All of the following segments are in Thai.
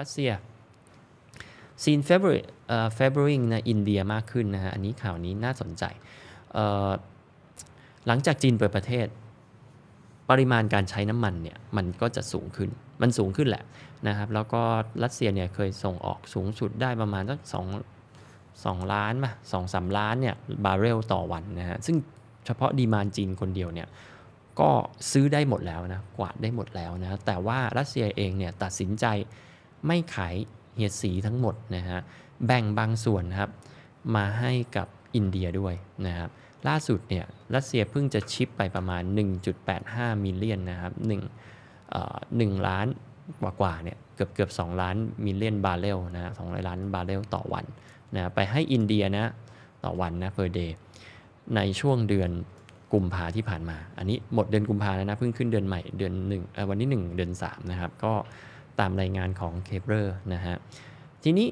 รัสเซีย ซีนเฟเบอร์เฟเบอริงนะอินเดียมากขึ้นนะฮะ อันนี้ข่าวนี้น่าสนใจ หลังจากจีนเปิดประเทศปริมาณการใช้น้ำมันเนี่ยมันก็จะสูงขึ้นมันสูงขึ้นแหละนะครับแล้วก็รัสเซียเนี่ยเคยส่งออกสูงสุดได้ประมาณสักสองสองล้านมาสองสามล้านเนี่ยบาร์เรลต่อวันนะฮะซึ่งเฉพาะดีมานจีนคนเดียวเนี่ยก็ซื้อได้หมดแล้วนะกวาดได้หมดแล้วนะแต่ว่ารัสเซียเองเนี่ยตัดสินใจไม่ขายเฮียสีทั้งหมดนะฮะแบ่งบางส่วนนะครับมาให้กับอินเดียด้วยนะครับล่าสุดเนี่ยรัสเซียเพิ่งจะชิปไปประมาณ 1.85 มิลเลียนนะครับ1เอ่อ1ล้านกว่ากว่าเนี่ยเกือบเกือบ2ล้านมิลเลียนบาร์เรลนะสองล้านบาร์เรลต่อวันนะไปให้อินเดียนะต่อวันนะ per day ในช่วงเดือนกุมภาที่ผ่านมา อันนี้หมดเดือนกุมภาแล้วนะเพิ่งขึ้นเดือนใหม่เดือน1วันที่1เดือน3นะครับก็ตามรายงานของเคเบอร์นะฮะ ทีนี้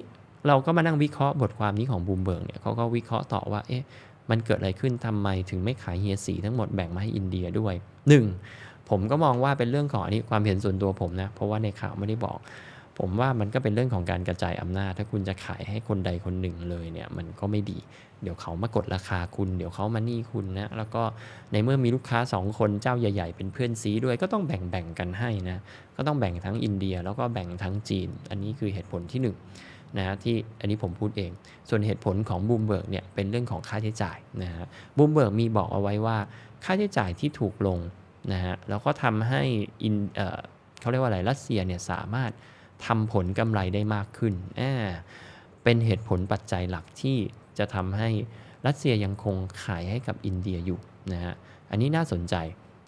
เราก็มานั่งวิเคราะห์บทความนี้ของบูมเบิร์กเนี่ยเขาก็วิเคราะห์ต่อว่าเอ๊ะมันเกิดอะไรขึ้นทำไมถึงไม่ขายเฮียสีทั้งหมดแบ่งมาให้อินเดียด้วย 1. ผมก็มองว่าเป็นเรื่องของอันนี้ ความเห็นส่วนตัวผมนะ เพราะว่าในข่าวไม่ได้บอกผมว่ามันก็เป็นเรื่องของการกระจายอำนาจ ถ้าคุณจะขายให้คนใดคนหนึ่งเลยเนี่ยมันก็ไม่ดี เดี๋ยวเขามากดราคาคุณ เดี๋ยวเขามานี่คุณนะ แล้วก็ในเมื่อมีลูกค้า 2 คนเจ้าใหญ่ ๆ เป็นเพื่อนซีด้วยก็ต้องแบ่ง ๆ กันให้นะ ก็ต้องแบ่งทั้งอินเดีย แล้วก็แบ่งทั้งจีน อันนี้คือเหตุผลที่1นนะฮะที่อันนี้ผมพูดเอง ส่วนเหตุผลของบูมเบิร์กเนี่ยเป็นเรื่องของค่าใช้จ่ายนะฮะ บูมเบิร์กมีบอกเอาไว้ว่าค่าใช้จ่ายที่ถูกลงนะฮะ แล้วก็ทำให้อินเเขาเรียกว่าอะไร รัสเซียเนี่ยสามารถทำผลกำไรได้มากขึ้น เป็นเหตุผลปัจจัยหลักที่จะทำให้รัสเซียยังคงขายให้กับอินเดียอยู่นะฮะ อันนี้น่าสนใจ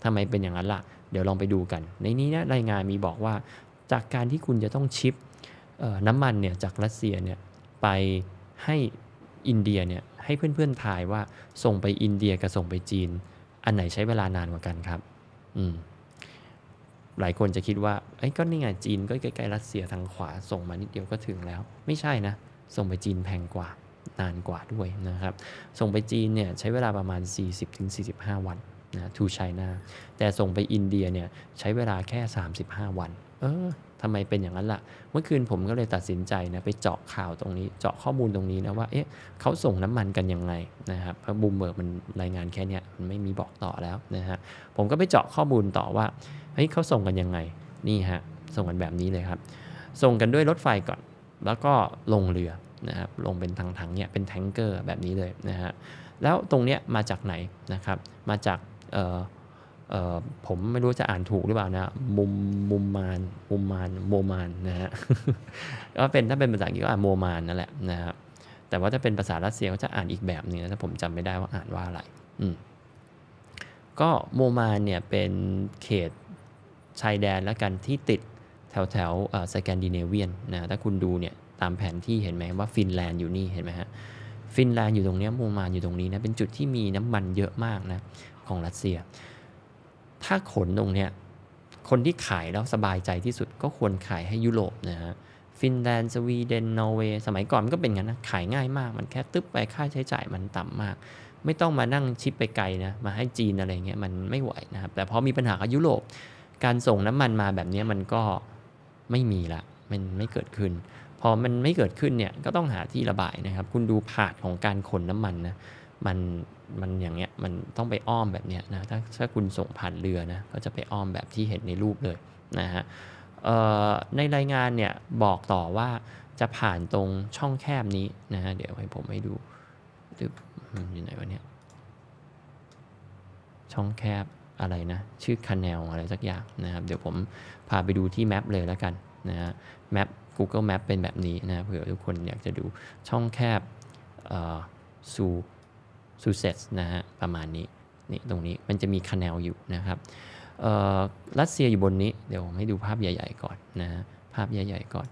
ทำไมเป็นอย่างนั้นละ่ะ เดี๋ยวลองไปดูกัน ในนี้นะรายงานมีบอกว่า จากการที่คุณจะต้องชิปน้ำมันเนี่ยจากรัสเซียเนี่ยไปให้อินเดียเนี่ยให้เพื่อนๆทายว่าส่งไปอินเดียกับส่งไปจีน อันไหนใช้เวลานานกว่ากันครับ อืมหลายคนจะคิดว่าไอ้ก็นี่ไงจีนก็ใกล้ๆรัสเซียทางขวา ส่งมานิดเดียวก็ถึงแล้ว ไม่ใช่นะ ส่งไปจีนแพงกว่า นานกว่าด้วยนะครับ ส่งไปจีนเนี่ยใช้เวลาประมาณ 40-45 วันนะทูไชน่าแต่ส่งไปอินเดียเนี่ยใช้เวลาแค่ 35 วัน เออทำไมเป็นอย่างนั้นละ่ะ เมื่อคืนผมก็เลยตัดสินใจนะไปเจาะข่าวตรงนี้ เจาะข้อมูลตรงนี้นะว่า เอ๊ะเขาส่งน้ำมันกันยังไงนะครับเพราะบูมเบิร์กมันรายงานแค่นี้มันไม่มีบอกต่อแล้วนะฮะ ผมก็ไปเจาะข้อมูลต่อว่า เฮ้ยเขาส่งกันยังไง นี่ฮะ ส่งกันแบบนี้เลยครับ ส่งกันด้วยรถไฟก่อน แล้วก็ลงเรือนะครับ ลงเป็นทางถังเนี่ยเป็นแทงเกอร์แบบนี้เลยนะฮะ แล้วตรงเนี้ยมาจากไหนนะครับ มาจาก เออ่ผมไม่รู้จะอ่านถูกหรือเปล่านะมุมมุมมานมุมมานโมมานนะฮะ ก็เป็นถ้าเป็นภาษาอังกฤษก็อ่านโมมานนั่นแหละนะครับแต่ว่าถ้าเป็นภาษารัสเซียก็จะอ่านอีกแบบหนึ่งนะถ้าผมจำไม่ได้ว่าอ่านว่าอะไร อืม ก็โมมานเนี่ยเป็นเขตชายแดนแล้วกันที่ติดแถวแถวสแกนดิเนเวียนนะ ถ้าคุณดูเนี่ยตามแผนที่เห็นไหมว่าฟินแลนด์อยู่นี่เห็นไหมฮะ ฟินแลนด์อยู่ตรงนี้โมมานอยู่ตรงนี้นะ เป็นจุดที่มีน้ำมันเยอะมากนะของรัสเซียถ้าขนตรงเนี้ยคนที่ขายแล้วสบายใจที่สุด ก็ควรขายให้ยุโรปนะฮะ ฟินแลนด์ สวีเดนนอร์เวย์ สมัยก่อนมันก็เป็นงั้นนะ ขายง่ายมาก มันแค่ตึ๊บไป ค่าใช้จ่ายมันต่ำมาก ไม่ต้องมานั่งชิปไปไกลนะ มาให้จีนอะไรเงี้ยมันไม่ไหวนะครับ แต่พอมีปัญหากับยุโรป การส่งน้ำมันมาแบบนี้มันก็ไม่มีละ มันไม่เกิดขึ้น พอมันไม่เกิดขึ้นเนี่ย ก็ต้องหาที่ระบายนะครับ คุณดูผาดของการขนน้ำมันนะมันมันอย่างเงี้ยมันต้องไปอ้อมแบบเนี้ยนะถ้าถ้าคุณส่งผ่านเรือนะก็จะไปอ้อมแบบที่เห็นในรูปเลยนะฮะในรายงานเนี่ยบอกต่อว่าจะผ่านตรงช่องแคบนี้นะฮะเดี๋ยวให้ผมให้ดูดึ๊บอยู่ไหนวะเนี่ยช่องแคบอะไรนะชื่อคนแนลอะไรสักอย่างนะครับเดี๋ยวผมพาไปดูที่แมปเลยแล้วกันนะฮะแมป Google Map เป็นแบบนี้นะเผื่อทุกคนอยากจะดูช่องแคบสูซูเซ s นะฮะประมาณนี้นี่ตรงนี้มันจะมีคะแนนอยู่นะครับรัสเซียอยู่บนนี้เดี๋ยวให้ดูภาพใหญ่ๆก่อนนะฮะภาพใหญ่ๆก่อน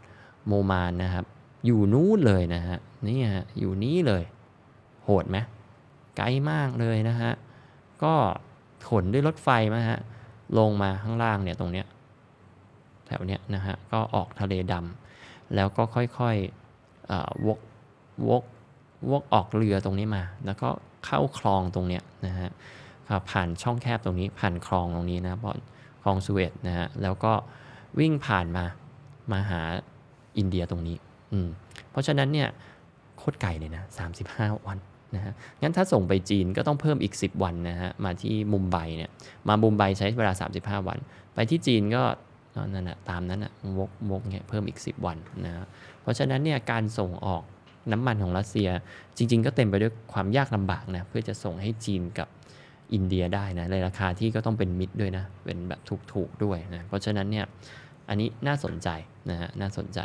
โมมานนะครับอยู่นู้นเลยนะฮะนี่ฮะอยู่นี้เลยโหดไหมไกลมากเลยนะฮะก็ขนด้วยรถไฟมาฮะลงมาข้างล่างเนี่ยตรงเนี้ยแถวเนี้ยนะฮะก็ออกทะเลดำแล้วก็ค่อยๆวกวกวกออกเรือตรงนี้มา แล้วก็เข้าคลองตรงเนี้ยนะฮะผ่านช่องแคบตรงนี้ ผ่านคลองตรงนี้นะครับคลองสุเอตนะฮะ แล้วก็วิ่งผ่านมา มาหาอินเดียตรงนี้ อืม เพราะฉะนั้นเนี่ยโคตรไกลเลยนะ35 วันนะฮะ งั้นถ้าส่งไปจีนก็ต้องเพิ่มอีก 10 วันนะฮะ มาที่มุมไบเนี่ย มามุมไบใช้เวลา 35 วัน ไปที่จีนก็ นั่นแหะตามนั้นอ่ะวกวกเนี่ย เพิ่มอีก 10 วันนะเพราะฉะนั้นเนี่ยการส่งออกน้ำมันของรัสเซียจริง ๆ ก็เต็มไปด้วยความยากลำบากนะเพื่อจะส่งให้จีนกับอินเดียได้นะในราคาที่ก็ต้องเป็นมิดด้วยนะ เป็นแบบถูกๆด้วยนะ เพราะฉะนั้นเนี่ยอันนี้น่าสนใจนะฮะน่าสนใจ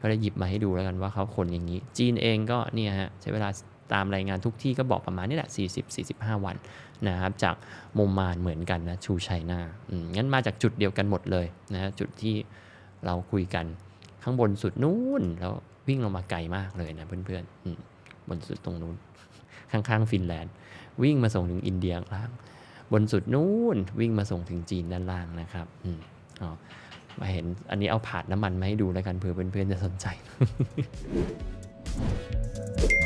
ก็เลยหยิบมาให้ดูแล้วกันว่าเขาคนอย่างนี้ จีนเองก็เนี่ยฮะใช้เวลาตามรายงานทุกที่ก็บอกประมาณนี้แหละ 40-45 วันนะครับ จากโมมานเหมือนกันนะชูไชน่างั้นมาจากจุดเดียวกันหมดเลยนะจุดที่เราคุยกันข้างบนสุดนู่นแล้ววิ่งลงมาไกลมากเลยนะเพื่อนๆ บนสุดตรงนู้น ข้างๆ ฟินแลนด์วิ่งมาส่งถึงอินเดียล่างบนสุดนู้นวิ่งมาส่งถึงจีนด้านล่างนะครับอ๋อมาเห็นอันนี้เอาผาดน้ำมันมาให้ดูแล้วกันเผื่อเพื่อนๆจะสนใจ